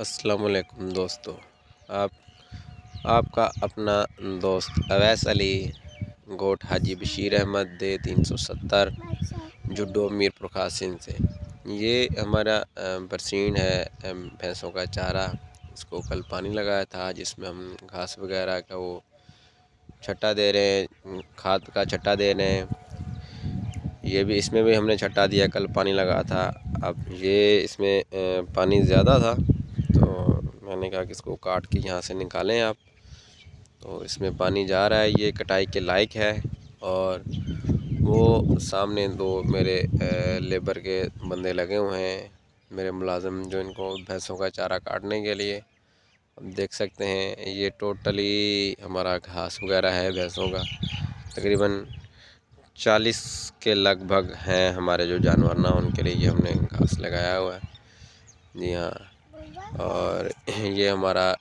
अस्सलाम वालेकुम दोस्तों आप आपका अपना दोस्त अवैस अली गोट हाजी बशीर अहमद दे तीन सौ सत्तर जुडो मीरपुर कासिम से ये हमारा बरसीन है भैंसों का चारा इसको कल पानी लगाया था जिसमें हम घास वगैरह का वो छट्टा दे रहे हैं खाद का छट्टा दे रहे हैं ये भी इसमें भी हमने छट्टा दिया कल पानी लगा था अब ये इसमें पानी ज़्यादा था मैंने कहा कि इसको काट के यहाँ से निकालें आप तो इसमें पानी जा रहा है ये कटाई के लायक है और वो सामने दो मेरे लेबर के बंदे लगे हुए हैं मेरे मुलाजम जो इनको भैंसों का चारा काटने के लिए अब देख सकते हैं ये टोटली हमारा घास वगैरह है भैंसों का तकरीबन चालीस के लगभग हैं हमारे जो जानवर ना उनके लिए ये हमने घास लगाया हुआ है जी हाँ और ये हमारा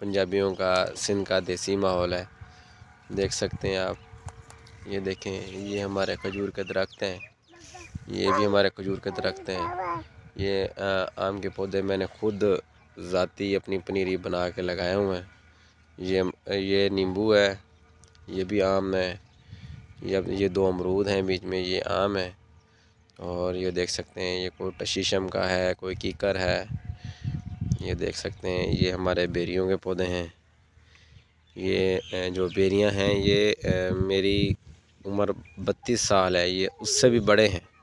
पंजाबियों का सिंध का देसी माहौल है देख सकते हैं आप ये देखें ये हमारे खजूर के दरख्त हैं ये भी हमारे खजूर के दरख्त हैं ये आम के पौधे मैंने खुद ज़ाती अपनी पनीरी बना के लगाए हुए हैं ये ये नींबू है ये भी आम है ये ये दो अमरूद हैं बीच में ये आम है और ये देख सकते हैं ये कोई टशीशम का है कोई कीकर है ये देख सकते हैं ये हमारे बेरियों के पौधे हैं ये जो बेरियां हैं ये मेरी उम्र बत्तीस साल है ये उससे भी बड़े हैं